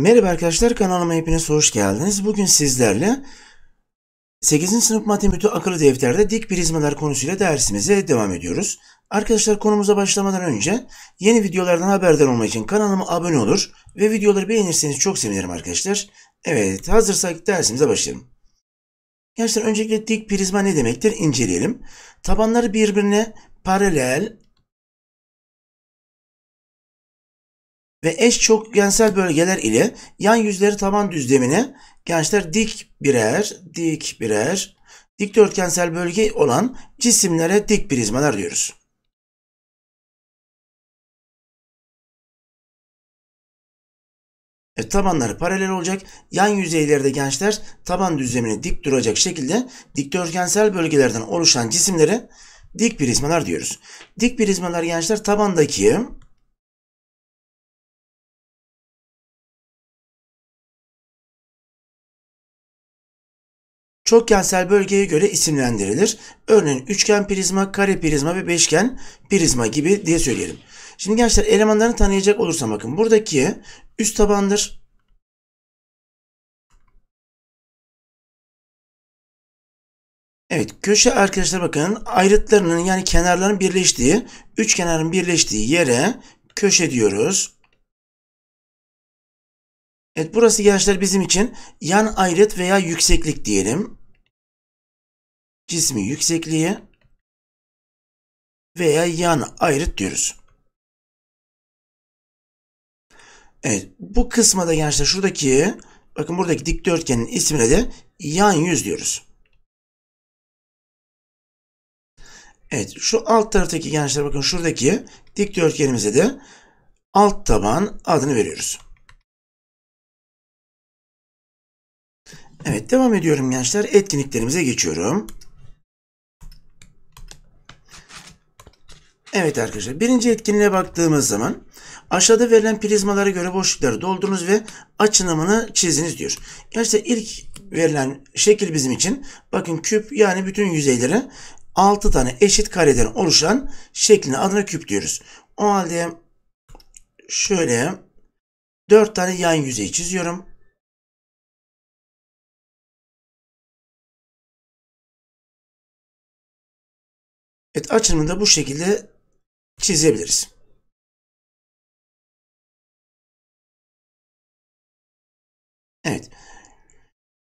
Merhaba arkadaşlar kanalıma hepiniz hoş geldiniz. Bugün sizlerle 8. sınıf matematik akıllı defterde dik prizmalar konusuyla dersimize devam ediyoruz. Arkadaşlar konumuza başlamadan önce yeni videolardan haberdar olmak için kanalıma abone olur ve videoları beğenirseniz çok sevinirim arkadaşlar. Evet hazırsak dersimize başlayalım. Gençler öncelikle dik prizma ne demektir inceleyelim. Tabanları birbirine paralel ve eş çokgensel bölgeler ile yan yüzleri taban düzlemine gençler dik birer, dik birer, dikdörtgensel bölge olan cisimlere dik prizmalar diyoruz. E, tabanları paralel olacak. Yan yüzeylerde gençler taban düzlemini dik duracak şekilde dikdörtgensel bölgelerden oluşan cisimlere dik prizmalar diyoruz. Dik prizmalar gençler tabandaki çokgensel bölgeye göre isimlendirilir. Örneğin üçgen prizma, kare prizma ve beşgen prizma gibi diye söyleyelim. Şimdi gençler elemanlarını tanıyacak olursam bakın buradaki üst tabandır. Evet köşe arkadaşlar bakın ayrıtlarının yani kenarların birleştiği, üç kenarın birleştiği yere köşe diyoruz. Evet burası gençler bizim için yan ayrıt veya yükseklik diyelim cismin yüksekliği veya yan ayrıt diyoruz. Evet bu kısma da gençler şuradaki bakın buradaki dikdörtgenin ismine de yan yüz diyoruz. Evet şu alt taraftaki gençler bakın şuradaki dikdörtgenimize de alt taban adını veriyoruz. Evet devam ediyorum gençler etkinliklerimize geçiyorum. Evet arkadaşlar birinci etkinliğe baktığımız zaman aşağıda verilen prizmalara göre boşlukları doldurunuz ve açınımını çiziniz diyor. İşte ilk verilen şekil bizim için bakın küp yani bütün yüzeyleri 6 tane eşit kareden oluşan şeklini adına küp diyoruz. O halde şöyle 4 tane yan yüzey çiziyorum. Evet açımını da bu şekilde çizebiliriz. Evet.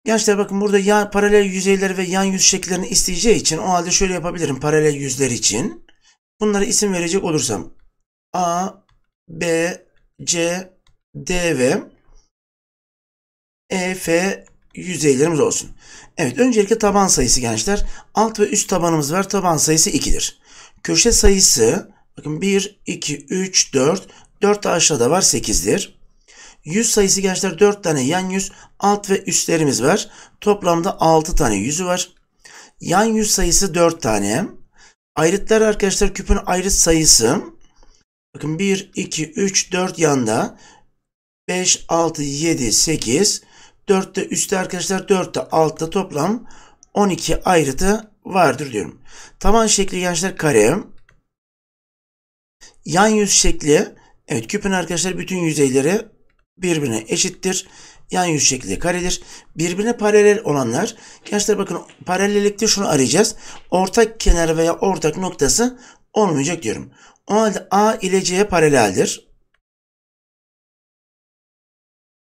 Gençler bakın burada ya, paralel yüzeyler ve yan yüz şekillerini isteyeceği için o halde şöyle yapabilirim paralel yüzler için. Bunlara isim verecek olursam A, B, C, D ve E, F yüzeylerimiz olsun. Evet öncelikle taban sayısı gençler. Alt ve üst tabanımız var. Taban sayısı 2'dir. Köşe sayısı Bakın 1, 2, 3, 4. 4 de aşağıda var 8'dir. Yüz sayısı gençler 4 tane yan yüz, alt ve üstlerimiz var. Toplamda 6 tane yüzü var. Yan yüz sayısı 4 tane. Ayrıtlar arkadaşlar küpün ayrıt sayısı. Bakın 1, 2, 3, 4 yanda. 5, 6, 7, 8. 4'te üstte arkadaşlar 4'te altta toplam 12 ayrıtı vardır diyorum. Taban şekli gençler kare. Yan yüz şekli, evet küpün arkadaşlar bütün yüzeyleri birbirine eşittir. Yan yüz şekli karedir. Birbirine paralel olanlar, gençler bakın paralellikte şunu arayacağız. Ortak kenar veya ortak noktası olmayacak diyorum. O halde A ile C paraleldir.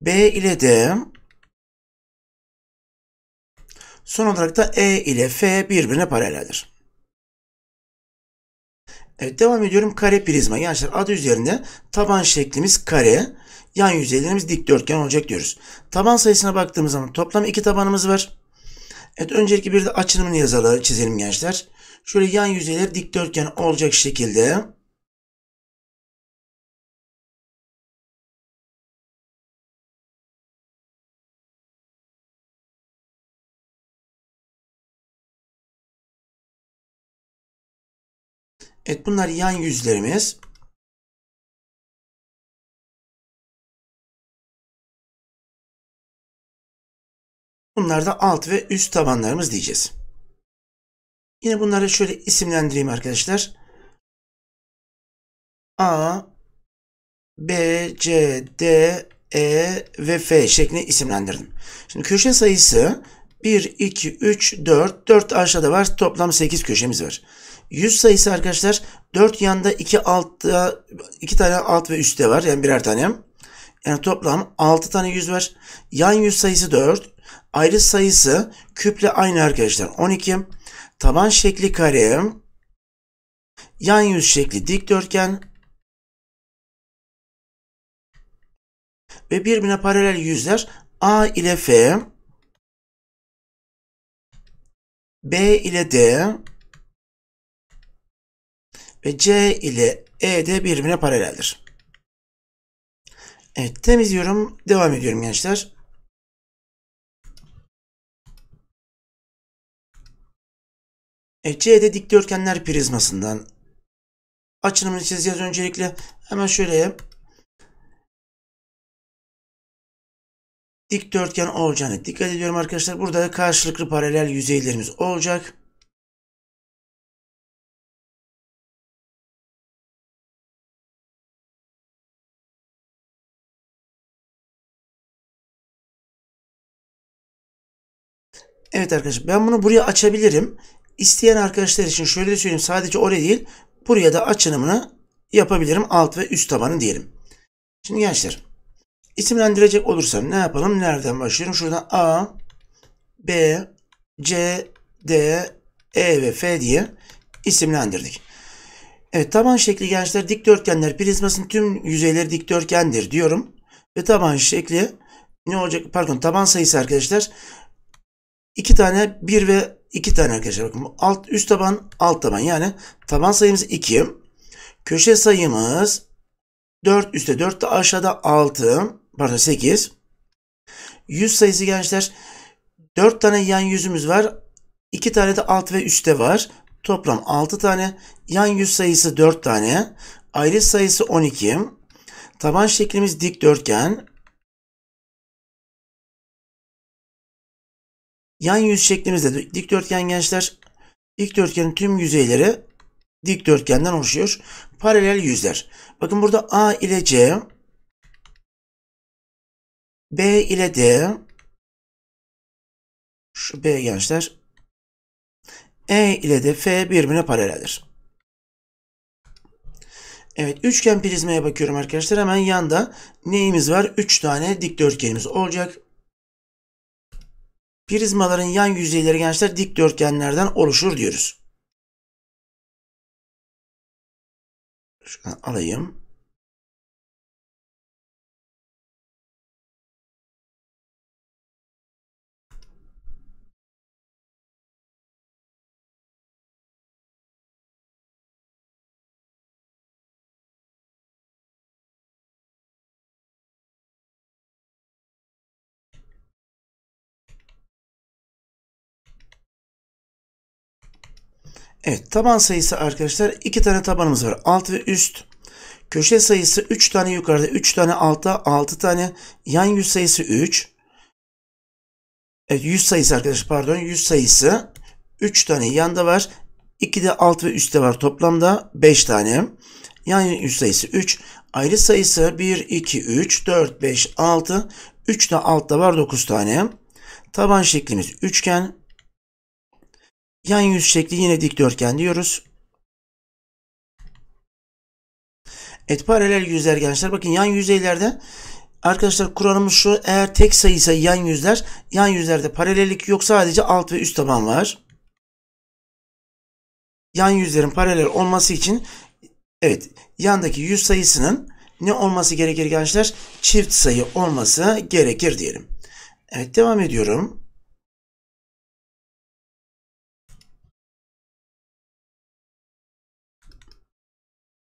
B ile D Son olarak da E ile F birbirine paraleldir. Evet devam ediyorum kare prizma. Gençler adı üzerinde taban şeklimiz kare. Yan yüzeylerimiz dikdörtgen olacak diyoruz. Taban sayısına baktığımız zaman toplam iki tabanımız var. Evet öncelikle bir de açılımını yazalım çizelim gençler. Şöyle yan yüzeyler dikdörtgen olacak şekilde Evet bunlar yan yüzlerimiz. Bunlar da alt ve üst tabanlarımız diyeceğiz. Yine bunları şöyle isimlendireyim arkadaşlar. A, B, C, D, E ve F şeklinde isimlendirdim. Şimdi köşe sayısı 1, 2, 3, 4. 4 aşağıda var. Toplam 8 köşemiz var. 100 sayısı arkadaşlar 4 yanda 2 altta 2 tane alt ve üstte var. Yani birer tane. Yani toplam 6 tane 100 var. Yan yüz sayısı 4. Ayrı sayısı küple aynı arkadaşlar. 12. Taban şekli kare. Yan yüz şekli dikdörtgen. Ve birbirine paralel yüzler A ile F. B ile D ve C ile E de birbirine paraleldir. Evet temizliyorum. Devam ediyorum gençler. Evet, C'de dikdörtgenler prizmasından açılımını çizeceğiz öncelikle. Hemen şöyle dikdörtgen olacağını dikkat ediyorum arkadaşlar. Burada karşılıklı paralel yüzeylerimiz olacak. Evet arkadaşlar ben bunu buraya açabilirim. İsteyen arkadaşlar için şöyle söyleyeyim sadece oraya değil buraya da açılımını yapabilirim. Alt ve üst tabanı diyelim. Şimdi gençler isimlendirecek olursam ne yapalım? Nereden başlıyorum? Şuradan A, B, C, D, E ve F diye isimlendirdik. Evet taban şekli gençler dikdörtgenler prizmasının tüm yüzeyleri dikdörtgendir diyorum. Ve taban şekli ne olacak? Pardon taban sayısı arkadaşlar iki tane 1 ve 2 tane arkadaşlar. Bakın alt üst taban alt taban yani taban sayımız 2. Köşe sayımız 4 üstte 4 de aşağıda 6 pardon 8. Yüz sayısı gençler 4 tane yan yüzümüz var. 2 tane de alt ve üstte var. Toplam 6 tane. Yan yüz sayısı 4 tane. Ayrı sayısı 12. Taban şeklimiz dikdörtgen. Yan yüz şeklimizde dikdörtgen gençler dikdörtgenin tüm yüzeyleri dikdörtgenden oluşuyor. Paralel yüzler. Bakın burada A ile C, B ile D, şu B gençler, E ile de F birbirine paraleldir. Evet üçgen prizmaya bakıyorum arkadaşlar. Hemen yanda neyimiz var? 3 tane dikdörtgenimiz olacak. Prizmaların yan yüzeyleri gençler dikdörtgenlerden oluşur diyoruz. Şuradan alayım. Evet taban sayısı arkadaşlar iki tane tabanımız var. Alt ve üst. Köşe sayısı 3 tane yukarıda, 3 tane altta, 6 tane yan yüz sayısı 3. Evet yüz sayısı arkadaşlar pardon yüz sayısı 3 tane yanda var. 2 de alt ve üstte var toplamda 5 tane. Yan yüz sayısı 3. Ayrı sayısı 1, 2, 3, 4, 5, 6. 3 de altta var 9 tane. Taban şeklimiz üçgen. Yan yüz şekli yine dikdörtgen diyoruz. Evet paralel yüzler gençler. Bakın yan yüzeylerde arkadaşlar kuralımız şu. Eğer tek sayıysa yan yüzler, yan yüzlerde paralellik yok sadece alt ve üst taban var. Yan yüzlerin paralel olması için evet yandaki yüz sayısının ne olması gerekir gençler? Çift sayı olması gerekir diyelim. Evet devam ediyorum.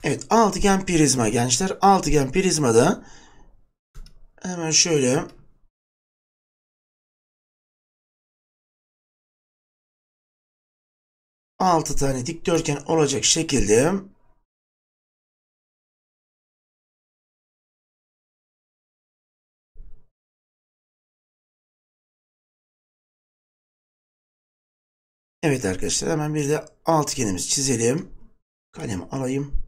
Evet altıgen prizma gençler. Altıgen prizmada hemen şöyle altı tane dikdörtgen olacak şekilde Evet arkadaşlar hemen bir de altgenimizi çizelim. Kalemi alayım.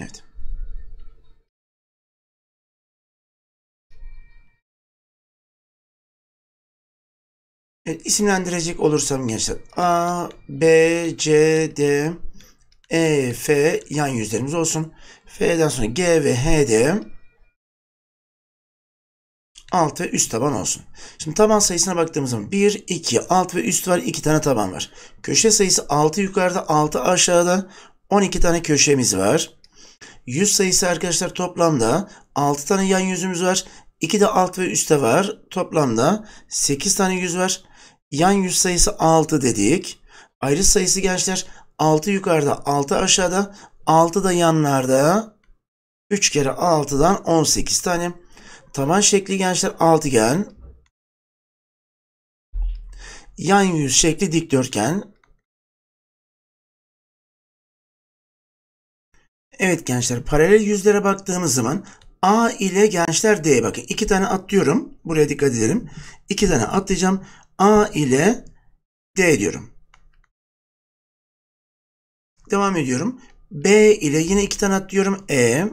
Evet. Evet, isimlendirecek olursam gençler A, B, C, D, E, F yan yüzlerimiz olsun. F'den sonra G ve H H'de alt ve üst taban olsun. Şimdi taban sayısına baktığımız zaman 1, 2, alt ve üst var 2 tane taban var. Köşe sayısı 6 yukarıda 6 aşağıda 12 tane köşemiz var. Yüz sayısı arkadaşlar toplamda 6 tane yan yüzümüz var. 2 de alt ve üstte var. Toplamda 8 tane yüz var. Yan yüz sayısı 6 dedik. Ayrı sayısı gençler 6 yukarıda 6 aşağıda 6 da yanlarda. 3 kere 6'dan 18 tane. Taban şekli gençler altıgen. Yan yüz şekli dikdörtgen. Evet gençler paralel yüzlere baktığımız zaman A ile gençler D'ye bakın. iki tane atlıyorum. Buraya dikkat edelim. iki tane atlayacağım. A ile D diyorum. Devam ediyorum. B ile yine iki tane atlıyorum. E.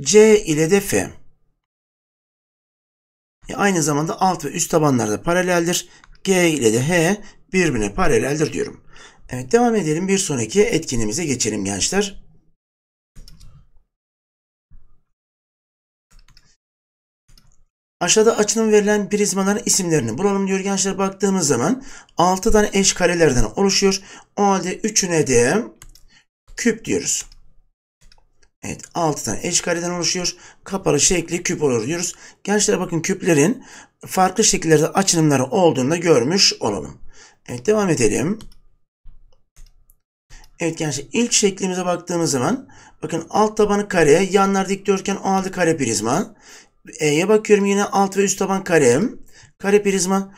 C ile de F. E aynı zamanda alt ve üst tabanlar da paraleldir. G ile de H birbirine paraleldir diyorum. Evet devam edelim. Bir sonraki etkinimize geçelim gençler. Aşağıda açılım verilen prizmaların isimlerini bulalım diyor gençler. Baktığımız zaman 6 tane eş karelerden oluşuyor. O halde 3'üne de küp diyoruz. Evet 6 tane eş kareden oluşuyor. Kapalı şekli küp olur diyoruz. Gençler bakın küplerin farklı şekillerde açılımları olduğunu da görmüş olalım. Evet devam edelim. Evet gençler ilk şeklimize baktığımız zaman bakın alt tabanı kare, yanlar dikdörtgen o halde kare prizma. E'ye bakıyorum yine alt ve üst taban karem. Kare prizma.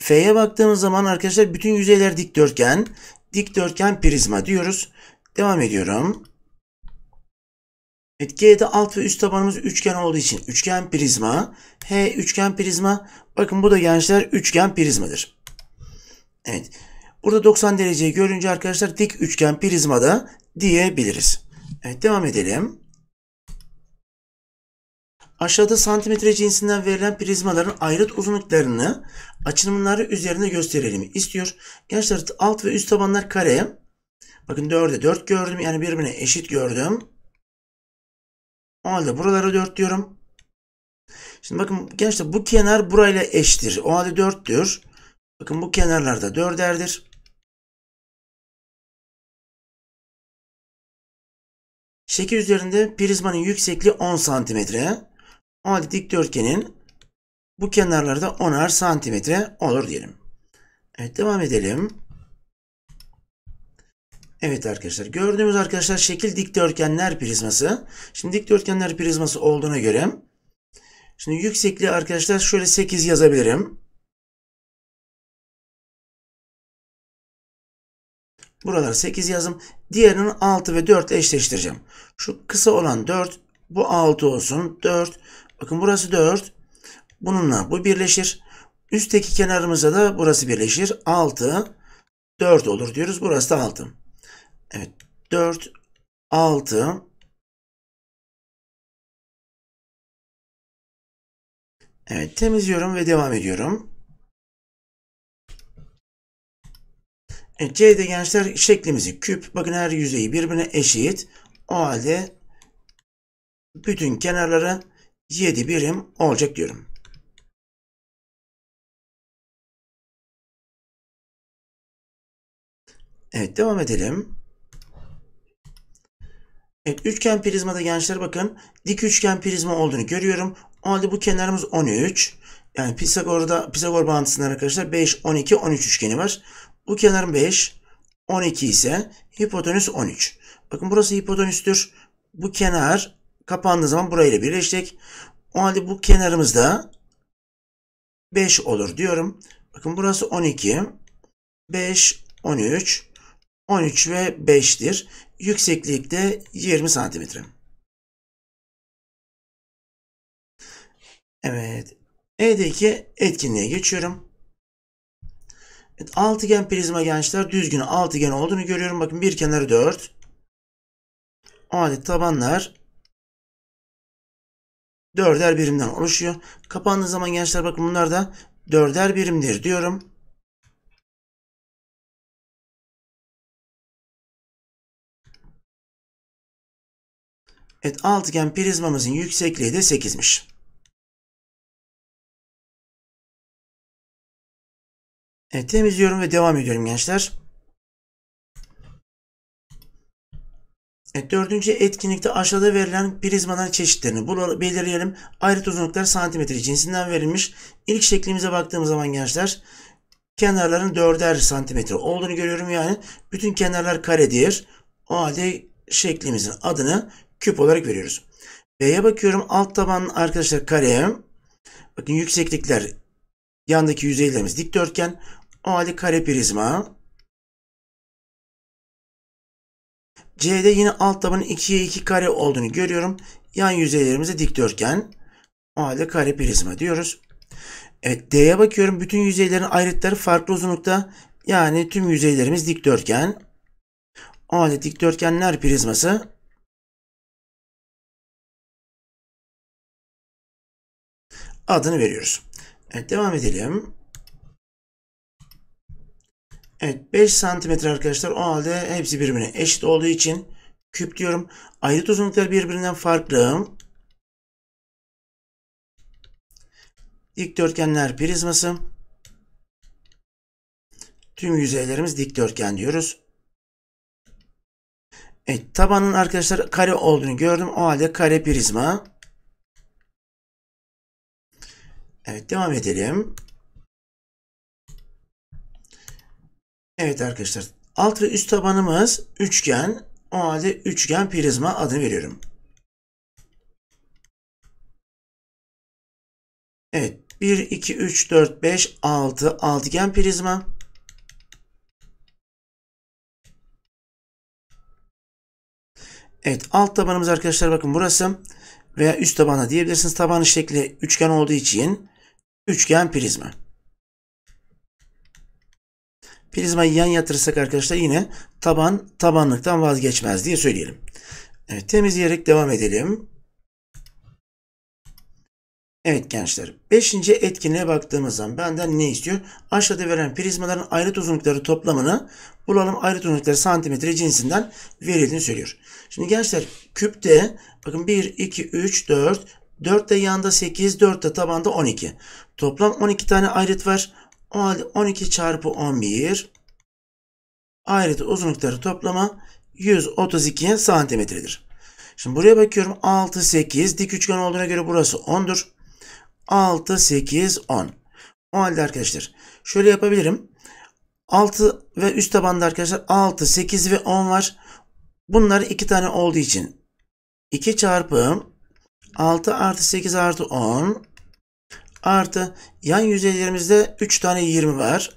F'ye baktığımız zaman arkadaşlar bütün yüzeyler dikdörtgen. Dikdörtgen prizma diyoruz. Devam ediyorum. Evet G'de alt ve üst tabanımız üçgen olduğu için üçgen prizma. H üçgen prizma. Bakın bu da gençler üçgen prizmadır. Evet. Burada 90 dereceyi görünce arkadaşlar dik üçgen prizmada diyebiliriz. Evet devam edelim. Aşağıda santimetre cinsinden verilen prizmaların ayrıt uzunluklarını açılımları üzerinde gösterelim istiyor. Gençler alt ve üst tabanlar kare. Bakın 4'e 4 gördüm. Yani birbirine eşit gördüm. O halde buralara 4 diyorum. Şimdi bakın gençler bu kenar burayla eşittir. O halde 4'tür. Bakın bu kenarlarda 4'erdir. Şekil üzerinde prizmanın yüksekliği 10 santimetre. Adi dikdörtgenin bu kenarları da 10'ar santimetre olur diyelim. Evet devam edelim. Evet arkadaşlar gördüğümüz arkadaşlar şekil dikdörtgenler prizması. Şimdi dikdörtgenler prizması olduğuna göre şimdi yüksekliği arkadaşlar şöyle 8 yazabilirim. Buralar 8 yazım. Diğerinin 6 ve 4 ile eşleştireceğim. Şu kısa olan 4. Bu 6 olsun. 4. Bakın burası 4. Bununla bu birleşir. Üstteki kenarımıza da burası birleşir. 6. 4 olur diyoruz. Burası da 6. Evet. 4. 6. Evet temizliyorum ve devam ediyorum. E, de gençler şeklimizi küp. Bakın her yüzeyi birbirine eşit. O halde bütün kenarları 7 birim olacak diyorum. Evet devam edelim. Evet üçgen prizmada gençler bakın dik üçgen prizma olduğunu görüyorum. O halde bu kenarımız 13. Yani Pisagor'da Pisagor bağıntısından arkadaşlar 5, 12, 13 üçgeni var. Bu kenar 5, 12 ise hipotenüs 13. Bakın burası hipotenüstür. Bu kenar kapandığı zaman burayla birleştik. O halde bu kenarımız da 5 olur diyorum. Bakın burası 12, 5, 13, 13 ve 5'tir. Yükseklik de 20 santimetre. Evet. E'deki etkinliğe geçiyorum. Evet, altıgen prizma gençler düzgün altıgen olduğunu görüyorum. Bakın bir kenarı 4. O adet tabanlar dörder birimden oluşuyor. Kapandığı zaman gençler bakın bunlar da dörder birimdir diyorum. Evet altıgen prizmamızın yüksekliği de 8'miş. Evet, temizliyorum ve devam ediyorum gençler. Evet, dördüncü etkinlikte aşağıda verilen prizmanın çeşitlerini belirleyelim. Ayrıt uzunlukları santimetre cinsinden verilmiş. İlk şeklimize baktığımız zaman gençler kenarların dörder santimetre olduğunu görüyorum. Yani bütün kenarlar karedir. O halde şeklimizin adını küp olarak veriyoruz. B'ye bakıyorum. Alt taban arkadaşlar kare. Bakın yükseklikler yandaki yüzeylerimiz dikdörtgen. Adi kare prizma. C'de yine alt tabanın 2'ye 2 kare olduğunu görüyorum. Yan yüzeylerimize dikdörtgen. O halde kare prizma diyoruz. Evet D'ye bakıyorum. Bütün yüzeylerin ayrıtları farklı uzunlukta. Yani tüm yüzeylerimiz dikdörtgen. O halde dikdörtgenler prizması. Adını veriyoruz. Evet devam edelim. Evet 5 santimetre arkadaşlar o halde hepsi birbirine eşit olduğu için küp diyorum. Ayrıt uzunlukları birbirinden farklı. Dikdörtgenler prizması. Tüm yüzeylerimiz dikdörtgen diyoruz. Evet tabanın arkadaşlar kare olduğunu gördüm. O halde kare prizma. Evet devam edelim. Evet arkadaşlar alt ve üst tabanımız üçgen. O halde üçgen prizma adını veriyorum. Evet 1, 2, 3, 4, 5, 6 altıgen prizma. Evet alt tabanımız arkadaşlar bakın burası veya üst tabana diyebilirsiniz. Tabanın şekli üçgen olduğu için üçgen prizma. Prizmayı yan yatırırsak arkadaşlar yine taban tabanlıktan vazgeçmez diye söyleyelim. Evet temizleyerek devam edelim. Evet gençler beşinci etkinliğe baktığımız zaman benden ne istiyor? Aşağıda verilen prizmaların ayrıt uzunlukları toplamını bulalım ayrıt uzunlukları santimetre cinsinden verildiğini söylüyor. Şimdi gençler küpte bakın 1, 2, 3, 4, 4 de yanda 8, 4 de tabanda 12. Toplam 12 tane ayrıt var. O halde 12 çarpı 11 ayrıca uzunlukları toplamı 132 santimetredir. Şimdi buraya bakıyorum 6, 8 dik üçgen olduğuna göre burası 10'dur. 6, 8, 10. O halde arkadaşlar şöyle yapabilirim. 6 ve üst tabanda arkadaşlar 6, 8 ve 10 var. Bunlar iki tane olduğu için 2 çarpı 6 artı 8 artı 10 Artı yan yüzeylerimizde 3 tane 20 var.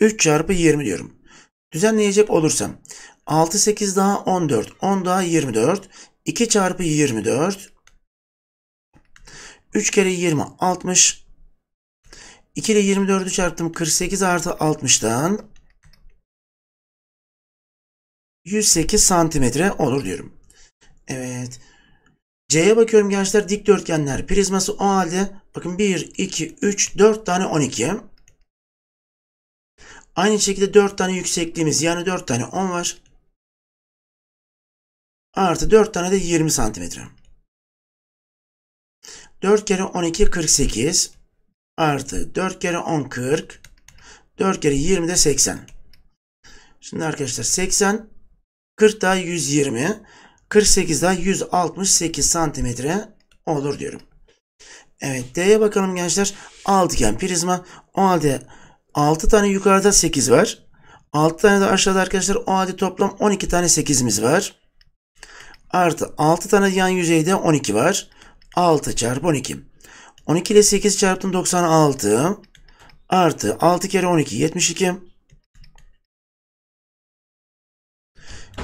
3 çarpı 20 diyorum. Düzenleyecek olursam 6 8 daha 14 10 daha 24 2 çarpı 24 3 kere 20 60 2 ile 24'ü çarptım 48 artı 60'dan 108 santimetre olur diyorum. Evet. C'ye bakıyorum gençler dikdörtgenler prizması o halde bakın 1, 2, 3, 4 tane 12. Aynı şekilde 4 tane yüksekliğimiz yani 4 tane 10 var. Artı 4 tane de 20 santimetre. 4 kere 12 48 artı 4 kere 10 40 4 kere 20 de 80. Şimdi arkadaşlar 80 40 daha 120 48'den 168 santimetre olur diyorum. Evet D'ye bakalım gençler. Altıgen prizma. O halde 6 tane yukarıda 8 var. 6 tane de aşağıda arkadaşlar. O halde toplam 12 tane 8'imiz var. Artı 6 tane yan yüzeyde 12 var. 6 çarpı 12. 12 ile 8 çarptım 96. Artı 6 kere 12 72.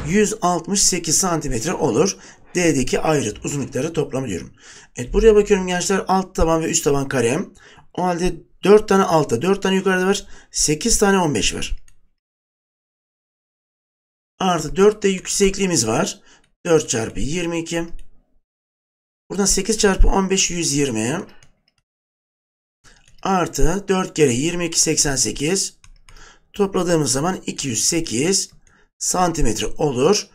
168 santimetre olur. D'deki ayrıt uzunlukları toplamı diyorum. Evet buraya bakıyorum gençler alt taban ve üst taban karem. O halde 4 tane altta 4 tane yukarıda var. 8 tane 15 var. Artı 4 de yüksekliğimiz var. 4 çarpı 22. Buradan 8 çarpı 15 120. Artı 4 kere 22 88. Topladığımız zaman 208 santimetre olur.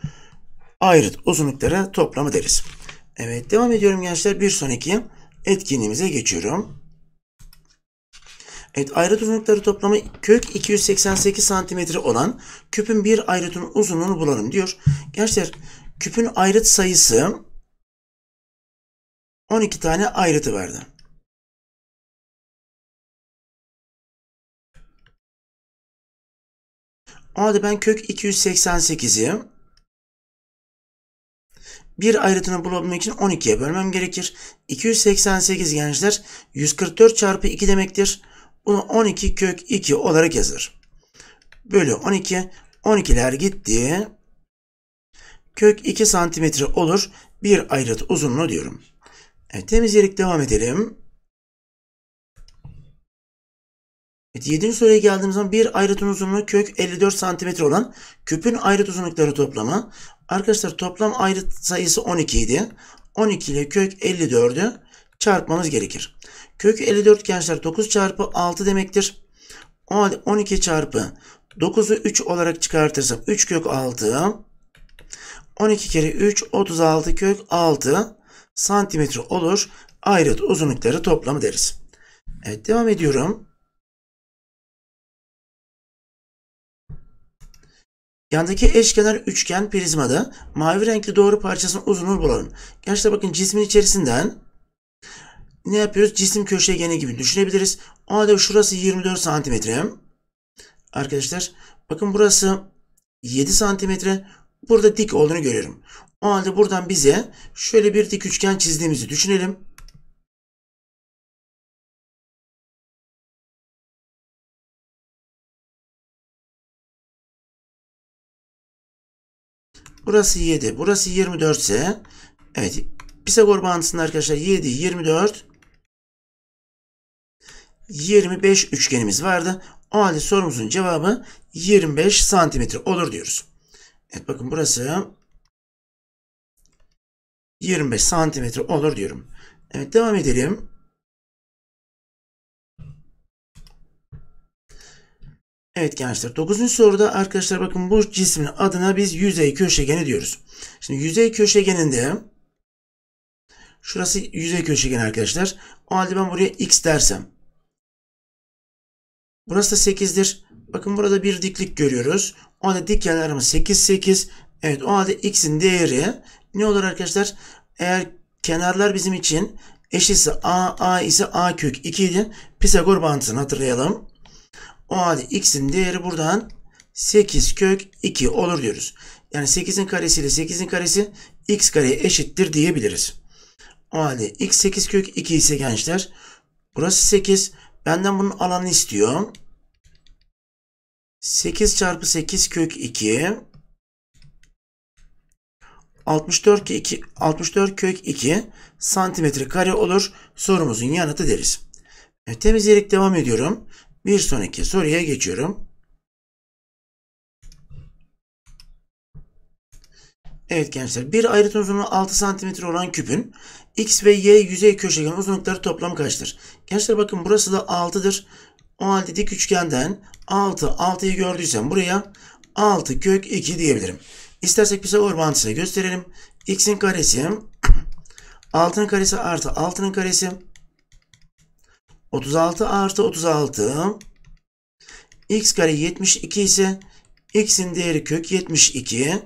Ayrıt uzunlukları toplamı deriz. Evet devam ediyorum gençler. Bir sonraki etkinliğimize geçiyorum. Evet ayrıt uzunlukları toplamı kök 288 santimetre olan küpün bir ayrıtın uzunluğunu bulalım diyor. Gençler küpün ayrıt sayısı 12 tane ayrıtı verdi. Madem ben kök 288'i bir ayrıtını bulabilmek için 12'ye bölmem gerekir. 288 gençler 144 çarpı 2 demektir. Bunu 12 kök 2 olarak yazılır. Bölü 12. 12'ler gitti. Kök 2 santimetre olur. Bir ayrıt uzunluğu diyorum. Evet temizleyerek devam edelim. Evet, 7. soruya geldiğimiz zaman bir ayrıt uzunluğu kök 54 cm olan küpün ayrıt uzunlukları toplamı. Arkadaşlar toplam ayrıt sayısı 12 idi. 12 ile kök 54'ü çarpmamız gerekir. Kök 54 gençler 9 çarpı 6 demektir. O halde 12 çarpı 9'u 3 olarak çıkartırsam 3 kök 6 12 kere 3 36 kök 6 santimetre olur. Ayrıt uzunlukları toplamı deriz. Evet devam ediyorum. Yandaki eşkenar üçgen prizmada mavi renkli doğru parçasının uzunluğunu bulalım. Gençler bakın cismin içerisinden ne yapıyoruz? Cisim köşegeni gibi düşünebiliriz. O halde şurası 24 santimetre. Arkadaşlar bakın burası 7 santimetre. Burada dik olduğunu görüyorum. O halde buradan bize şöyle bir dik üçgen çizdiğimizi düşünelim. Burası 7. Burası 24 ise evet Pisagor bağıntısında arkadaşlar 7, 24 25 üçgenimiz vardı. O halde sorumuzun cevabı 25 santimetre olur diyoruz. Evet bakın burası 25 santimetre olur diyorum. Evet devam edelim. Evet gençler 9. soruda arkadaşlar bakın bu cismin adına biz yüzey köşegeni diyoruz. Şimdi yüzey köşegeninde şurası yüzey köşegeni arkadaşlar. O halde ben buraya x dersem. Burası da 8'dir. Bakın burada bir diklik görüyoruz. O halde dik kenarımız 8 8. Evet o halde x'in değeri ne olur arkadaşlar? Eğer kenarlar bizim için eşitse a a ise a kök 2 idi. Pisagor bağıntısını hatırlayalım. O halde x'in değeri buradan 8 kök 2 olur diyoruz. Yani 8'in karesi ile 8'in karesi x kareye eşittir diyebiliriz. O halde x 8 kök 2 ise gençler burası 8. Benden bunun alanı istiyor. 8 çarpı 8 kök 2 64 kök 2, 64 kök 2 santimetre kare olur. Sorumuzun yanıtı deriz. Evet, temizleyerek devam ediyorum. Bir sonraki soruya geçiyorum. Evet gençler bir ayrıt uzunluğu 6 cm olan küpün x ve y yüzey köşegen uzunlukları toplam kaçtır? Gençler bakın burası da 6'dır. O halde dik üçgenden 6, 6'yı gördüysem buraya 6 kök 2 diyebilirim. İstersek bize orantısını gösterelim. x'in karesi 6'nın karesi artı 6'nın karesi 36 artı 36 x kare 72 ise x'in değeri kök 72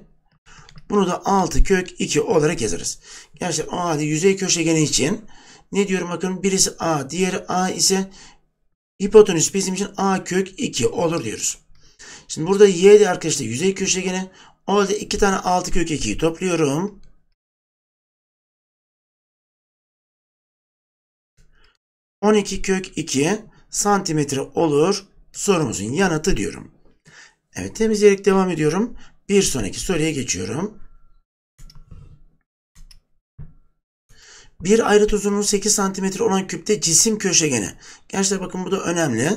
bunu da 6 kök 2 olarak yazarız. Gençler o halde yüzey köşegeni için ne diyorum bakın birisi a diğeri a ise hipotenüs bizim için a kök 2 olur diyoruz. Şimdi burada y de arkadaşlar yüzey köşegeni o halde 2 tane 6 kök 2'yi topluyorum. 12 kök 2 santimetre olur sorumuzun yanıtı diyorum. Evet temizleyerek devam ediyorum. Bir sonraki soruya geçiyorum. Bir ayrıt uzunluğu 8 santimetre olan küpte cisim köşegeni. Gençler bakın bu da önemli.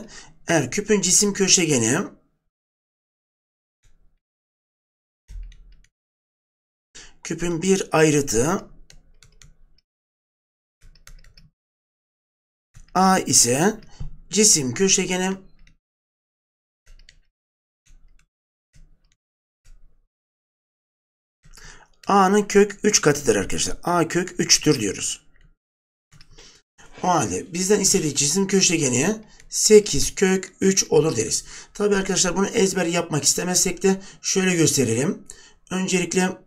Eğer küpün cisim köşegeni küpün bir ayrıtı A ise cisim köşegenim. A'nın kök 3 katıdır arkadaşlar. A kök 3'tür diyoruz. O halde bizden istediği cisim köşegeni 8 kök 3 olur deriz. Tabi arkadaşlar bunu ezber yapmak istemezsek de şöyle gösterelim. Öncelikle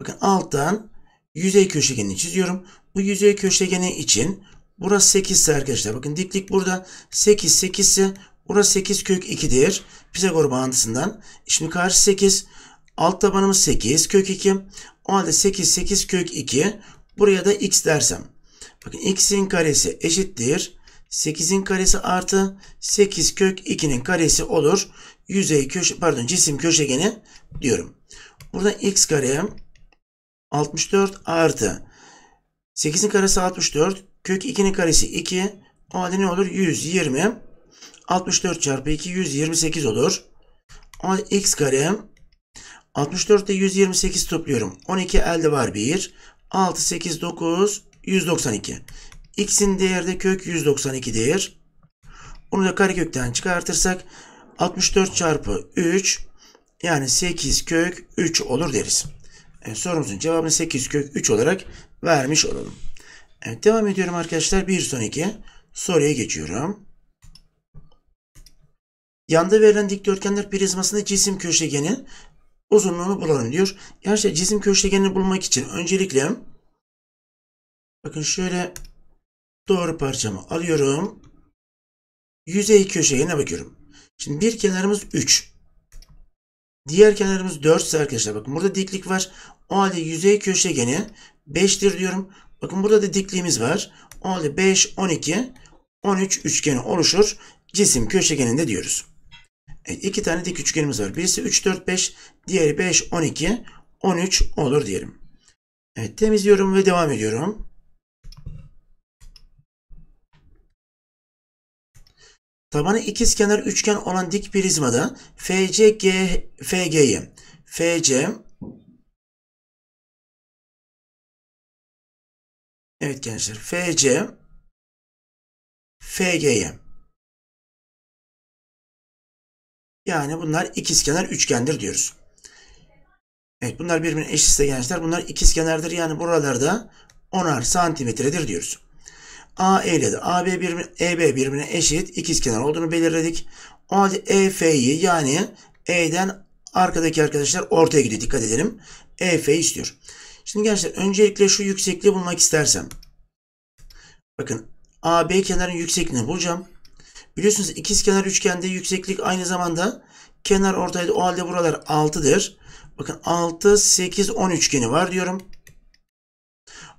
bakın alttan yüzey köşegenini çiziyorum. Bu yüzey köşegeni için Burası 8 ise arkadaşlar bakın diklik burada 8 8 ise burası 8 kök 2'dir. Pisagor bağıntısından. Şimdi karşı 8 alt tabanımız 8 kök 2. O halde 8 8 kök 2 buraya da x dersem. Bakın x'in karesi eşittir. 8'in karesi artı 8 kök 2'nin karesi olur. Yüzey köşe pardon cisim köşegeni diyorum. Burada x kare 64 artı 8'in karesi 64 Kök 2'nin karesi 2. O halde ne olur? 120. 64 çarpı 2 128 olur. O halde x kare 64 ile 128 topluyorum. 12 elde var 1. 6, 8, 9, 192. X'in değeri de kök 192'dir. Onu da karekökten çıkartırsak 64 çarpı 3 yani 8 kök 3 olur deriz. Yani sorumuzun cevabını 8 kök 3 olarak vermiş olalım. Evet devam ediyorum arkadaşlar. Bir sonraki soruya geçiyorum. Yanda verilen dikdörtgenler prizmasında cisim köşegeni uzunluğunu bulalım diyor. Gerçi cisim köşegenini bulmak için öncelikle bakın şöyle doğru parçamı alıyorum. Yüzey köşegene bakıyorum. Şimdi bir kenarımız 3. Diğer kenarımız 4 ise arkadaşlar bakın burada diklik var. O halde yüzey köşegeni 5'tir diyorum. Bakın burada dikliğimiz var. O halde 5, 12, 13 üçgeni oluşur. Cisim köşegeninde diyoruz. Evet, iki tane dik üçgenimiz var. Birisi 3, 4, 5. Diğeri 5, 12, 13 olur diyelim. Evet temizliyorum ve devam ediyorum. Tabanı ikizkenar üçgen olan dik prizmada FCG FG'yi, FC Evet gençler. FC FG'ye. Yani bunlar ikizkenar üçgendir diyoruz. Evet bunlar birbirine eşitse gençler. Bunlar ikizkenardır. Yani buralarda 10'ar santimetredir diyoruz. AE ile de AB birbirine, EB birbirine eşit ikizkenar olduğunu belirledik. O halde EF'yi yani E'den arkadaki arkadaşlar ortaya gidiyor. Dikkat edelim. EF istiyor. Şimdi gençler öncelikle şu yüksekliği bulmak istersem. Bakın AB kenarın yüksekliğini bulacağım. Biliyorsunuz ikizkenar üçgende yükseklik aynı zamanda kenar ortaydı. O halde buralar 6'dır. Bakın 6, 8, 10 üçgeni var diyorum.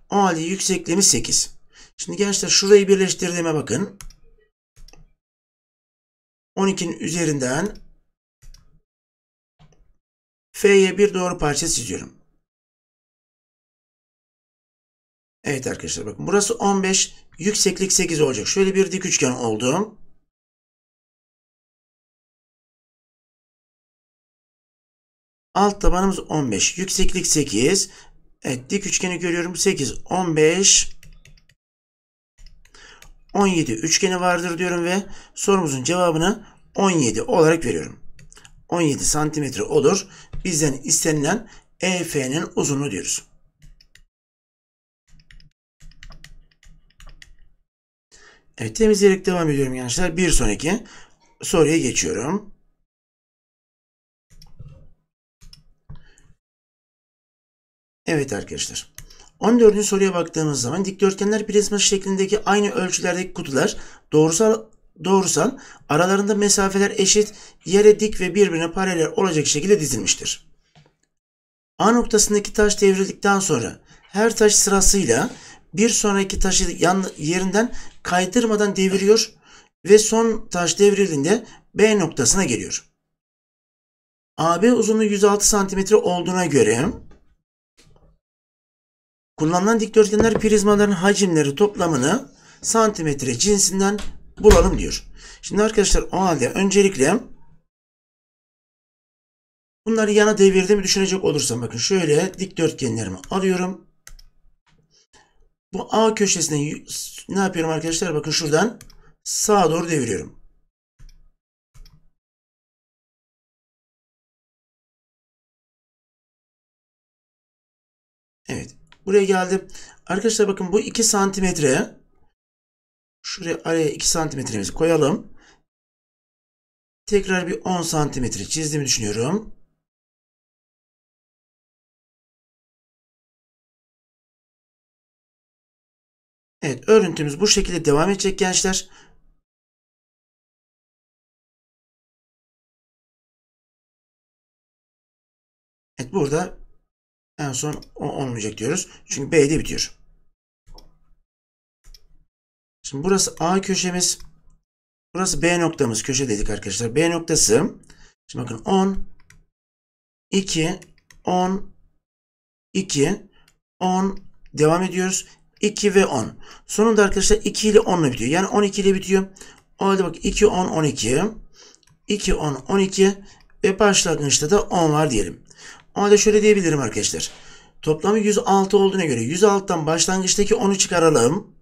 O halde yüksekliğimiz 8. Şimdi gençler şurayı birleştirdiğime bakın. 12'nin üzerinden F'ye bir doğru parça çiziyorum. Evet arkadaşlar bakın burası 15 yükseklik 8 olacak. Şöyle bir dik üçgen oldu. Alt tabanımız 15. Yükseklik 8. Evet dik üçgeni görüyorum. 8, 15, 17 üçgeni vardır diyorum ve sorumuzun cevabını 17 olarak veriyorum. 17 santimetre olur. Bizden istenilen EF'nin uzunluğu diyoruz. Evet temizleyerek devam ediyorum gençler. Bir sonraki soruya geçiyorum. Evet arkadaşlar. 14. soruya baktığımız zaman dikdörtgenler prizma şeklindeki aynı ölçülerdeki kutular doğrusal doğrusal aralarında mesafeler eşit yere dik ve birbirine paralel olacak şekilde dizilmiştir. A noktasındaki taş devrildikten sonra her taş sırasıyla bir sonraki taşı yan, yerinden kaydırmadan deviriyor ve son taş devrildiğinde B noktasına geliyor. AB uzunluğu 106 cm olduğuna göre kullanılan dikdörtgenler prizmaların hacimleri toplamını santimetre cinsinden bulalım diyor. Şimdi arkadaşlar o halde öncelikle bunları yana devirdiğimi düşünecek olursam bakın şöyle dikdörtgenlerimi alıyorum. Bu A köşesine ne yapıyorum arkadaşlar? Bakın şuradan sağa doğru deviriyorum. Evet. Buraya geldim. Arkadaşlar bakın bu 2 santimetre. Şuraya araya 2 santimetremizi koyalım. Tekrar bir 10 santimetre çizdiğimi düşünüyorum. Evet örüntümüz bu şekilde devam edecek gençler. Evet burada en son olmayacak diyoruz. Çünkü B'de bitiyor. Şimdi burası A köşemiz. Burası B noktamız. Köşe dedik arkadaşlar. B noktası. Şimdi bakın 10 2 10 2 10 devam ediyoruz. 2 ve 10. Sonunda arkadaşlar 2 ile 10 ile bitiyor. Yani 12 ile bitiyor. O halde bak 2, 10, 12. 2, 10, 12 ve başlangıçta da 10 var diyelim. O halde şöyle diyebilirim arkadaşlar. Toplamı 106 olduğuna göre 106'dan başlangıçtaki 10'u çıkaralım.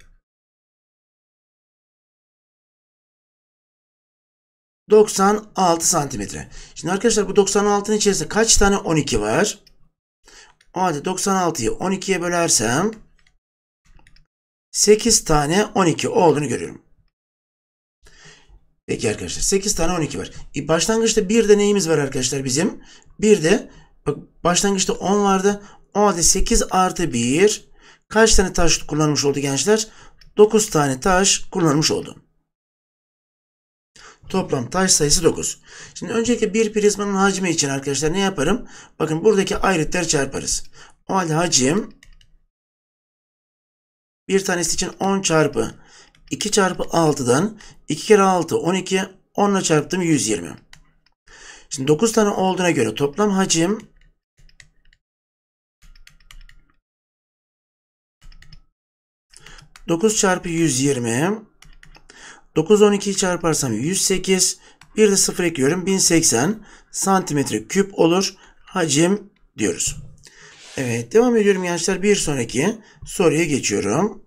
96 santimetre. Şimdi arkadaşlar bu 96'ın içerisinde kaç tane 12 var? O halde 96'yı 12'ye bölersem 8 tane 12 olduğunu görüyorum. Peki arkadaşlar 8 tane 12 var. E başlangıçta bir de neyimiz var arkadaşlar bizim? Bir de bak başlangıçta 10 vardı. O halde 8 artı 1 kaç tane taş kullanmış oldu gençler? 9 tane taş kullanmış oldu. Toplam taş sayısı 9. Şimdi öncelikle bir prizmanın hacmi için arkadaşlar ne yaparım? Bakın buradaki ayrıtları çarparız. O halde hacim bir tanesi için 10 çarpı 2 çarpı 6'dan 2 kere 6 12 10 ile çarptım 120. Şimdi 9 tane olduğuna göre toplam hacim 9 çarpı yüz 9-12 çarparsam 108, Bir de 0 ekliyorum. Bin santimetre küp olur. Hacim diyoruz. Evet devam ediyorum gençler. Bir sonraki soruya geçiyorum.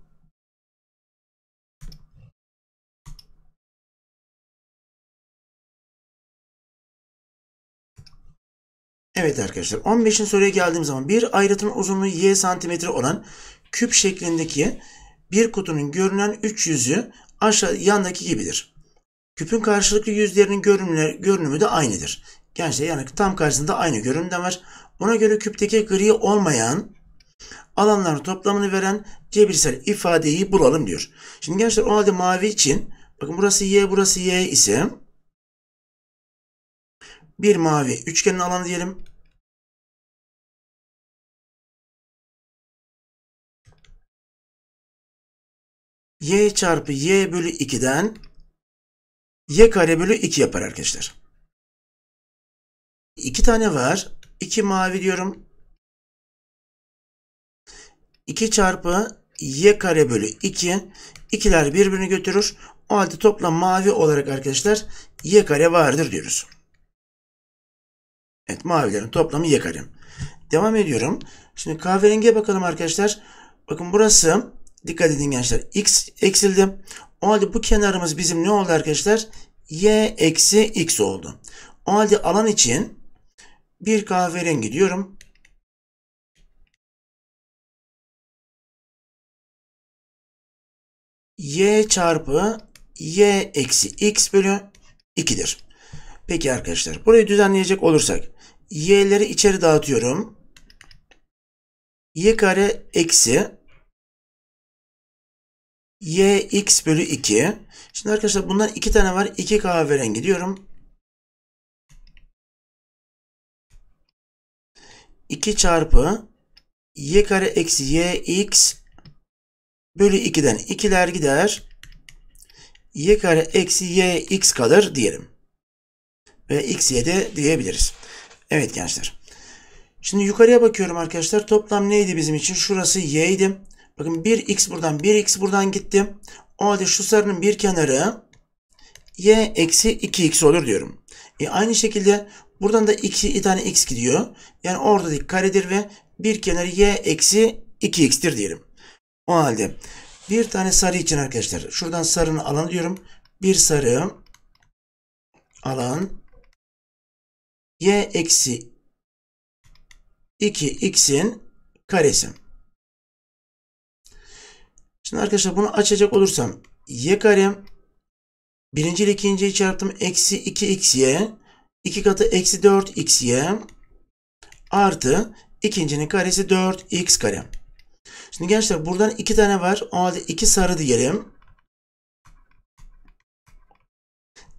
Evet arkadaşlar 15'in soruya geldiğim zaman bir ayrıtın uzunluğu y santimetre olan küp şeklindeki bir kutunun görünen üç yüzü aşağı yandaki gibidir. Küpün karşılıklı yüzlerinin görünümü de aynıdır. Gerçi yani tam karşısında aynı görünümde var. Ona göre küpteki gri olmayan alanların toplamını veren cebirsel ifadeyi bulalım diyor. Şimdi gençler o halde mavi için bakın burası y burası y ise bir mavi üçgenin alanı diyelim. y çarpı y bölü 2'den y kare bölü 2 yapar arkadaşlar. İki tane var. İki mavi diyorum. 2 çarpı y kare bölü 2. İkiler birbirini götürür. O halde toplam mavi olarak arkadaşlar y kare vardır diyoruz. Evet mavilerin toplamı y kare. Devam ediyorum. Şimdi kahverengiye bakalım arkadaşlar. Bakın burası dikkat edin gençler x eksildi. O halde bu kenarımız bizim ne oldu arkadaşlar? y eksi x oldu. O halde alan için bir kahverengi diyorum. y çarpı y eksi x bölü 2'dir. Peki arkadaşlar burayı düzenleyecek olursak y'leri içeri dağıtıyorum. y kare eksi y x bölü 2. Şimdi arkadaşlar bundan iki tane var. 2 kahverengi diyorum. 2 çarpı y kare eksi y x bölü 2'den 2'ler gider. y kare eksi y x kalır diyelim. Ve x y de diyebiliriz. Evet gençler. Şimdi yukarıya bakıyorum arkadaşlar. Toplam neydi bizim için? Şurası y idi. Bakın 1x buradan 1x buradan gitti. O halde şu sarının bir kenarı y eksi 2x olur diyorum. E aynı şekilde Buradan da 2 tane x gidiyor. Yani oradaki karedir ve bir kenarı y eksi 2x'tir diyelim. O halde bir tane sarı için arkadaşlar şuradan sarının alanı diyorum. Bir sarı alan y eksi 2x'in karesi. Şimdi arkadaşlar bunu açacak olursam y kare birinci ile ikinciyi çarptım. Eksi 2xy 2 katı eksi 4x'ye artı ikincinin karesi 4x kare. Şimdi gençler buradan 2 tane var. O halde 2 sarı diyelim.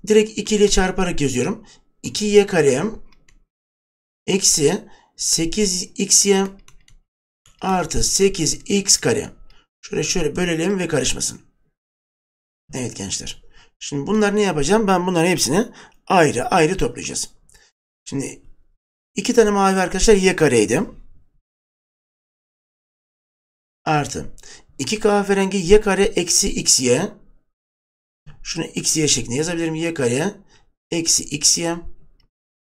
Direkt 2 ile çarparak yazıyorum. 2y kare eksi 8xy artı 8x kare. Şöyle şöyle bölelim ve karışmasın. Evet gençler. Şimdi bunlar ne yapacağım? Ben bunların hepsini ayrı ayrı toplayacağız. Şimdi iki tane mavi arkadaşlar y kareydi. Artı 2 kahverengi y kare eksi x y. Şunu x y şeklinde yazabilirim. y kare eksi x y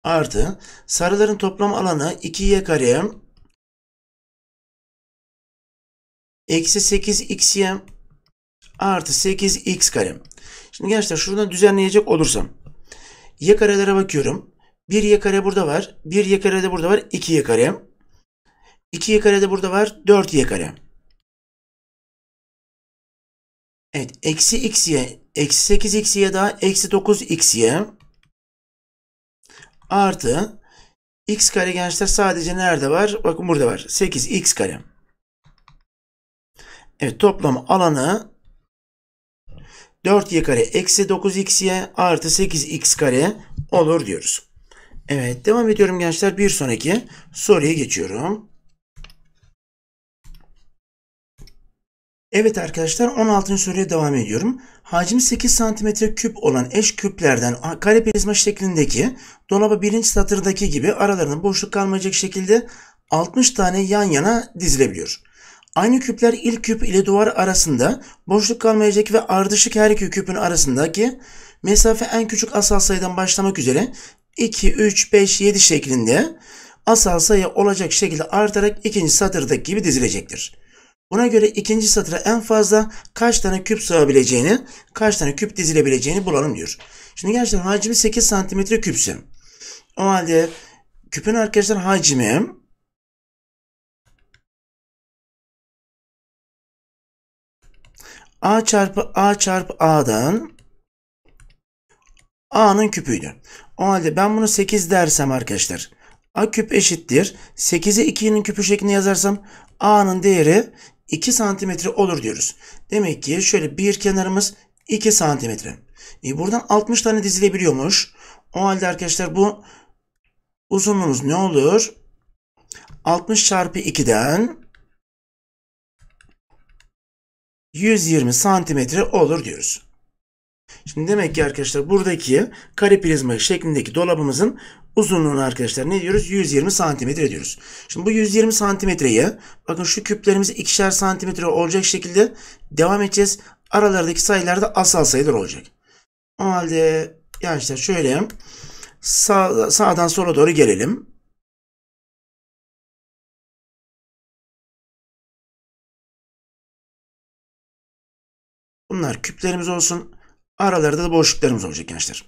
artı sarıların toplam alanı 2 y kare eksi 8 x y artı 8 x kare. Şimdi gençler şuradan düzenleyecek olursam Y bakıyorum. Bir y burada var. bir y kare de burada var. 2 y kare. 2 y de burada var. dört y Evet. Eksi x y. Eksi 8 x y daha. Eksi 9 x y. Artı x kare gençler sadece nerede var? Bakın burada var. 8 x kare. Evet toplam alanı 4y kare eksi 9 y artı 8x kare olur diyoruz. Evet devam ediyorum gençler. Bir sonraki soruya geçiyorum. Evet arkadaşlar 16. soruya devam ediyorum. Hacim 8 cm küp olan eş küplerden kare prizma şeklindeki dolaba birinci satırdaki gibi aralarında boşluk kalmayacak şekilde 60 tane yan yana dizilebiliyor. Aynı küpler ilk küp ile duvar arasında boşluk kalmayacak ve ardışık her iki küpün arasındaki mesafe en küçük asal sayıdan başlamak üzere 2, 3, 5, 7 şeklinde asal sayı olacak şekilde artarak ikinci satırdaki gibi dizilecektir. Buna göre ikinci satıra en fazla kaç tane küp sığabileceğini, kaç tane küp dizilebileceğini bulalım diyor. Şimdi gerçekten hacmi 8 cm küpsü. O halde küpün arkadaşlar hacmi A çarpı A çarpı A'dan A'nın küpüydü. O halde ben bunu 8 dersem arkadaşlar. A küp eşittir. 8'i 2'nin küpü şeklinde yazarsam A'nın değeri 2 santimetre olur diyoruz. Demek ki şöyle bir kenarımız 2 santimetre. E buradan 60 tane dizilebiliyormuş. O halde arkadaşlar bu uzunluğumuz ne olur? 60 çarpı 2'den 120 santimetre olur diyoruz. Şimdi demek ki arkadaşlar buradaki kare prizma şeklindeki dolabımızın uzunluğunu arkadaşlar ne diyoruz? 120 santimetre diyoruz. Şimdi bu 120 santimetreyi bakın şu küplerimizi ikişer santimetre olacak şekilde devam edeceğiz. Aralardaki sayılar da asal sayılar olacak. O halde gençler şöyle sağ, sağdan sola doğru gelelim. Bunlar küplerimiz olsun. Aralarda da boşluklarımız olacak gençler.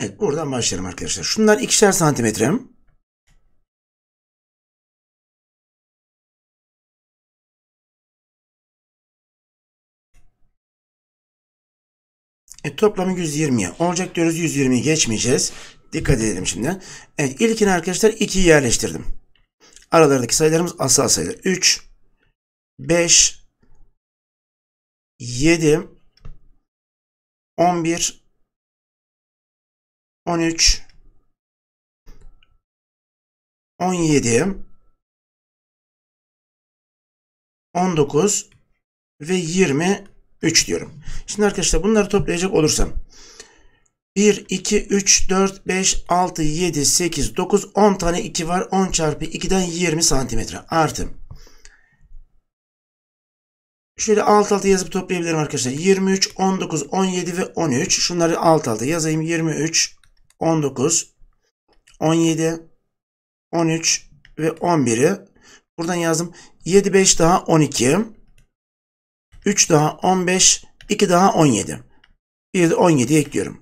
Evet buradan başlayalım arkadaşlar. Şunlar ikişer santimetre. E, toplamı 120'ye. Olacak diyoruz 120'yi geçmeyeceğiz. Dikkat edelim şimdi. Evet ilkini arkadaşlar 2'yi yerleştirdim. Aralardaki sayılarımız asal sayılar. 3, 5, 7, 11, 13, 17, 19 ve 20 3 diyorum. Şimdi arkadaşlar bunları toplayacak olursam 1, 2, 3, 4, 5, 6, 7, 8, 9, 10 tane 2 var. 10 çarpı 2'den 20 santimetre artı. Şöyle alt alta yazıp toplayabilirim arkadaşlar. 23, 19, 17 ve 13. Şunları alt alta yazayım. 23, 19, 17, 13 ve 11'i. Buradan yazdım. 7, 5 daha 12. 3 daha 15, 2 daha 17. Bir de 17 ekliyorum.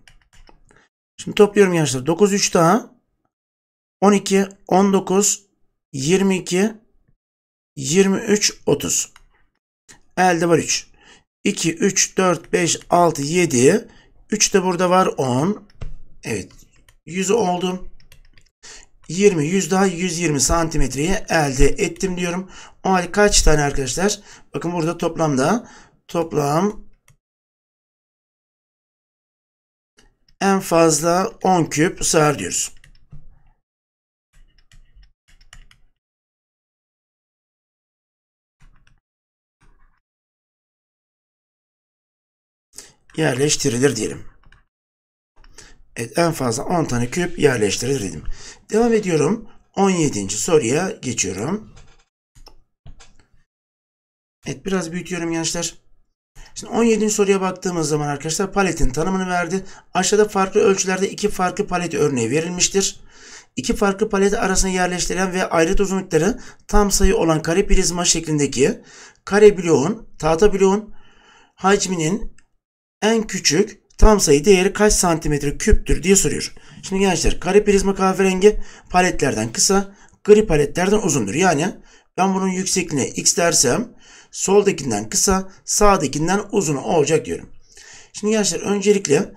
Şimdi topluyorum gençler. 9, 3 daha 12, 19, 22, 23, 30. Elde var 3. 2, 3, 4, 5, 6, 7. 3 de burada var 10. Evet. 100 oldum. 20, 100 daha 120 santimetreyi elde ettim diyorum. O kaç tane arkadaşlar? Bakın burada toplamda toplam en fazla 10 küp sığar diyoruz. yerleştirilir diyelim. Evet, en fazla 10 tane küp yerleştirilir dedim. Devam ediyorum. 17. soruya geçiyorum. Evet biraz büyütüyorum gençler. Şimdi 17. soruya baktığımız zaman arkadaşlar paletin tanımını verdi. Aşağıda farklı ölçülerde iki farklı palet örneği verilmiştir. İki farklı palet arasına yerleştirilen ve ayrıt uzunlukları tam sayı olan kare prizma şeklindeki kare bloğun, tahta bloğun hacminin en küçük tam sayı değeri kaç santimetre küptür diye soruyor. Şimdi gençler kare prizma kahverengi paletlerden kısa, gri paletlerden uzundur. Yani ben bunun yüksekliğine x dersem soldakinden kısa, sağdakinden uzun olacak diyorum. Şimdi gençler öncelikle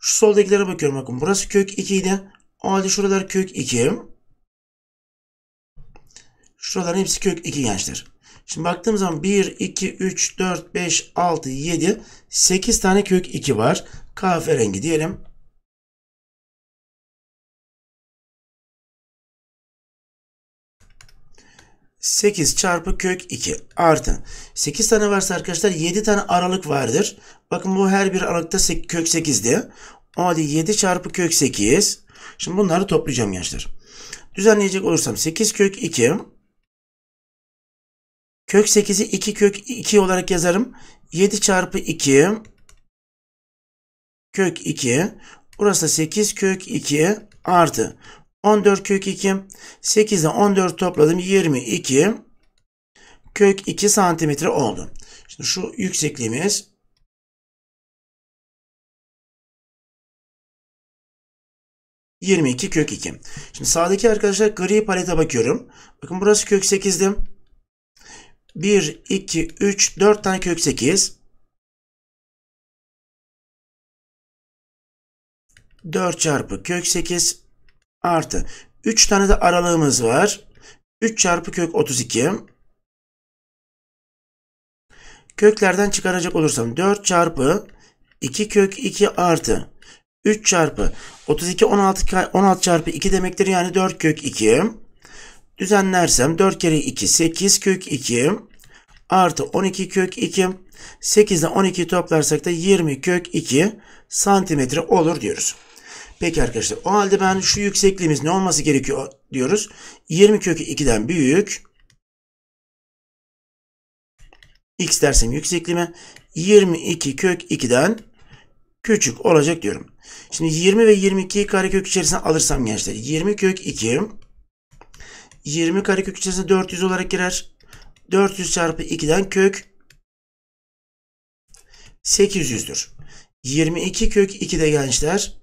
şu soldakilere bakıyorum. Bakın burası kök 2 idi. O halde şuralar kök 2. Şuraların hepsi kök 2 gençler. Şimdi baktığım zaman 1, 2, 3, 4, 5, 6, 7, 8 tane kök 2 var. Kahverengi diyelim. 8 çarpı kök 2 artı 8 tane varsa arkadaşlar 7 tane aralık vardır. Bakın bu her bir aralıkta kök 8'di. O halde 7 çarpı kök 8. Şimdi bunları toplayacağım gençler. Düzenleyecek olursam 8 kök 2. Kök 8'i 2 kök 2 olarak yazarım. 7 çarpı 2. Kök 2. Burası da 8 kök 2 artı. 14 kök 2. 8 ile 14 topladım. 22 kök 2 santimetre oldu. Şimdi şu yüksekliğimiz Yirmi iki kök iki. Şimdi sağdaki arkadaşlar gri palete bakıyorum. Bakın burası kök sekizdi. Bir, iki, üç, dört tane kök sekiz. Dört çarpı kök sekiz artı 3 tane de aralığımız var. 3 çarpı kök 32. Köklerden çıkaracak olursam 4 çarpı 2 kök 2 artı 3 çarpı 32 16, 16 çarpı 2 demektir yani 4 kök 2. Düzenlersem 4 kere 2 8 kök 2 artı 12 kök 2. 8 ile 12 toplarsak da 20 kök 2 santimetre olur diyoruz. Peki arkadaşlar o halde ben şu yüksekliğimiz ne olması gerekiyor diyoruz. 20 kökü 2'den büyük. X dersem yüksekliğime 22 kök 2'den küçük olacak diyorum. Şimdi 20 ve 22'yi karekök içerisine alırsam gençler 20 kök 2 20 karekök içerisine 400 olarak girer. 400 çarpı 2'den kök 800'dür. 22 kök 2 de gençler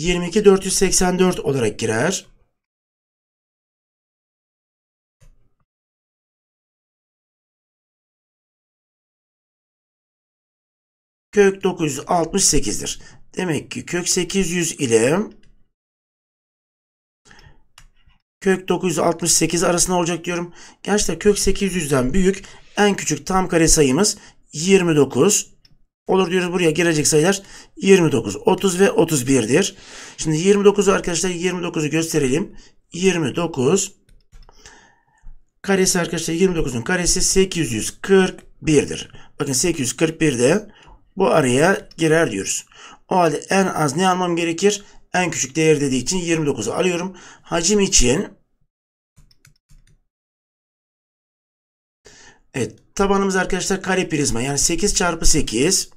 22.484 olarak girer. Kök 968'dir. Demek ki kök 800 ile kök 968 arasında olacak diyorum. Gerçekten kök 800'den büyük en küçük tam kare sayımız 29. Olur diyoruz buraya gelecek sayılar 29, 30 ve 31'dir. Şimdi 29'u arkadaşlar 29'u gösterelim. 29 karesi arkadaşlar 29'un karesi 841'dir. Bakın 841'de bu araya girer diyoruz. O halde en az ne almam gerekir? En küçük değer dediği için 29'u alıyorum. Hacim için Evet tabanımız arkadaşlar kare prizma. Yani 8 çarpı 8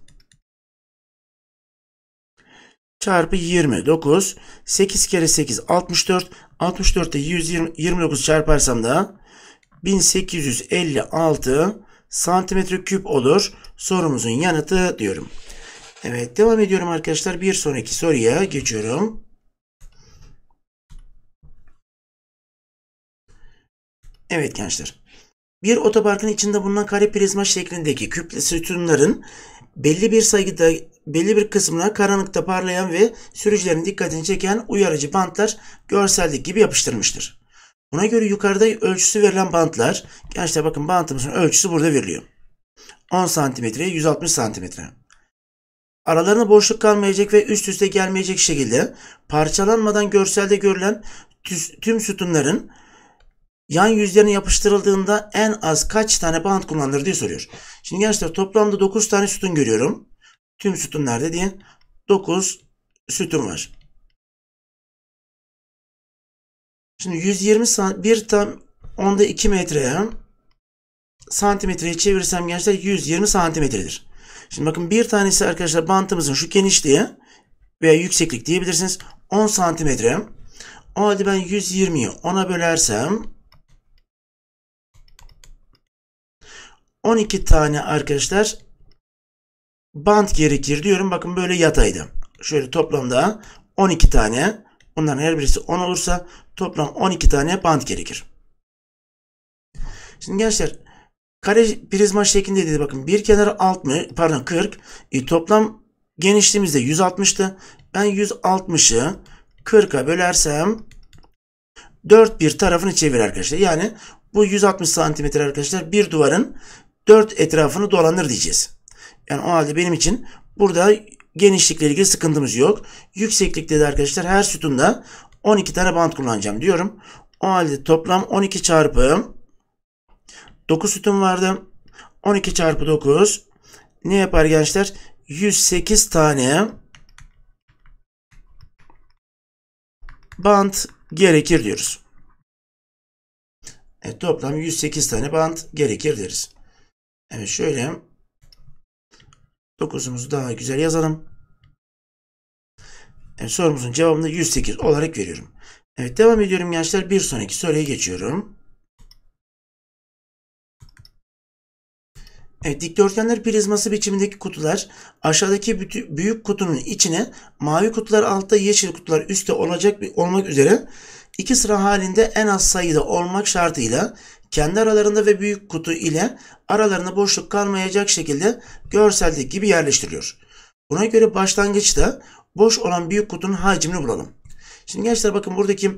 çarpı 29. 8 kere 8 64. 64'te 120, 29 çarparsam da 1856 santimetre küp olur. Sorumuzun yanıtı diyorum. Evet devam ediyorum arkadaşlar. Bir sonraki soruya geçiyorum. Evet gençler. Bir otoparkın içinde bulunan kare prizma şeklindeki küple sütunların belli bir sayıda belli bir kısmına karanlıkta parlayan ve sürücülerin dikkatini çeken uyarıcı bantlar görsellik gibi yapıştırmıştır. Buna göre yukarıda ölçüsü verilen bantlar, gençler bakın bantımızın ölçüsü burada veriliyor. 10 santimetre, 160 santimetre. Aralarına boşluk kalmayacak ve üst üste gelmeyecek şekilde parçalanmadan görselde görülen tüm sütunların yan yüzlerine yapıştırıldığında en az kaç tane bant kullanılır diye soruyor. Şimdi gençler toplamda 9 tane sütun görüyorum. Tüm sütun nerede diye 9 sütun var. Şimdi 120 santim, 1 tam onda 2 metreye santimetreye çevirsem gençler 120 santimetredir. Şimdi bakın bir tanesi arkadaşlar bantımızın şu genişliği veya yükseklik diyebilirsiniz. 10 santimetre. O halde ben 120'yi 10'a bölersem 12 tane arkadaşlar bant gerekir diyorum. Bakın böyle yataydı. Şöyle toplamda 12 tane. Bunların her birisi 10 olursa toplam 12 tane bant gerekir. Şimdi gençler kare prizma şeklinde dedi bakın bir kenarı 60 pardon 40 e, toplam genişliğimizde de 160'tı. Ben 160'ı 40'a bölersem 4 bir tarafını çevir arkadaşlar. Yani bu 160 santimetre arkadaşlar bir duvarın 4 etrafını dolanır diyeceğiz. Yani o halde benim için burada genişlikle ilgili sıkıntımız yok. Yükseklikte de arkadaşlar her sütunda 12 tane bant kullanacağım diyorum. O halde toplam 12 çarpı 9 sütun vardı. 12 çarpı 9 ne yapar gençler? 108 tane bant gerekir diyoruz. Evet, toplam 108 tane bant gerekir deriz. Evet şöyle 9'umuzu daha güzel yazalım. Evet, sorumuzun cevabını 108 olarak veriyorum. Evet devam ediyorum gençler. Bir sonraki soruya geçiyorum. Evet, dikdörtgenler prizması biçimindeki kutular aşağıdaki büyük kutunun içine mavi kutular altta yeşil kutular üstte olacak olmak üzere iki sıra halinde en az sayıda olmak şartıyla kendi aralarında ve büyük kutu ile aralarına boşluk kalmayacak şekilde görselde gibi yerleştiriliyor. Buna göre başlangıçta boş olan büyük kutunun hacmini bulalım. Şimdi gençler bakın buradaki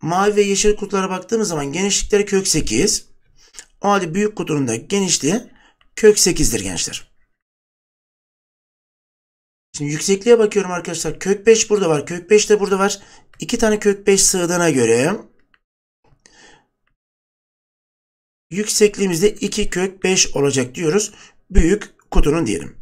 mavi ve yeşil kutulara baktığımız zaman genişlikleri kök 8. O halde büyük kutunun da genişliği kök 8'dir gençler. Şimdi yüksekliğe bakıyorum arkadaşlar. Kök 5 burada var. Kök 5 de burada var. 2 tane kök 5 sığdığına göre Yüksekliğimizde de 2 kök 5 olacak diyoruz. Büyük kutunun diyelim.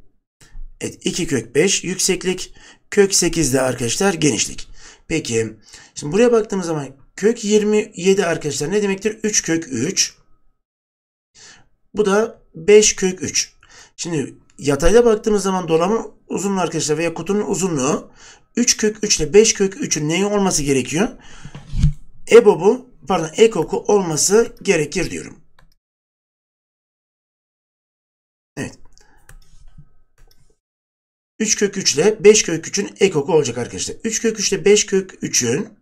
Evet 2 kök 5 yükseklik. Kök 8 de arkadaşlar genişlik. Peki şimdi buraya baktığımız zaman kök 27 arkadaşlar ne demektir? 3 kök 3. Bu da 5 kök 3. Şimdi yatayda baktığımız zaman dolamın uzunluğu arkadaşlar veya kutunun uzunluğu 3 kök 3 ile 5 kök 3'ün neyi olması gerekiyor? EBOB'u pardon ekoku olması gerekir diyorum. Evet. 3 kök 3 ile 5 kök 3'ün ekoku olacak arkadaşlar. 3 kök 3 ile 5 kök 3'ün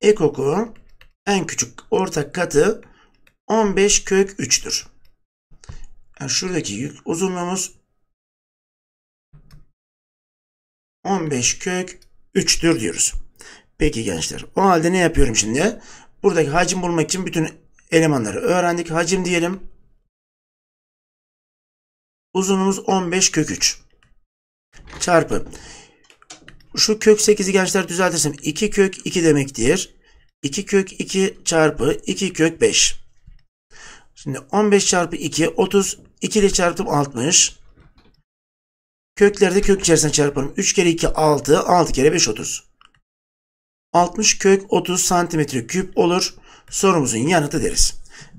ekoku en küçük ortak katı 15 kök 3'tür. Yani şuradaki yük uzunluğumuz 15 kök 3'tür diyoruz. Peki gençler. O halde ne yapıyorum şimdi? Buradaki hacim bulmak için bütün elemanları öğrendik. Hacim diyelim. Uzunumuz 15 kök 3. Çarpı. Şu kök 8'i gençler düzeltirsem 2 kök 2 demektir. 2 kök 2 çarpı 2 kök 5. Şimdi 15 çarpı 2 30. 2 ile çarptım 60. Kökleri de kök içerisine çarpalım. 3 kere 2 6. 6 kere 5 30. 60 kök 30 santimetre küp olur. Sorumuzun yanıtı deriz.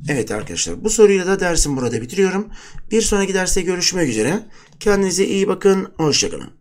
Evet arkadaşlar bu soruyla da dersim burada bitiriyorum. Bir sonraki derste görüşmek üzere. Kendinize iyi bakın. Hoşçakalın.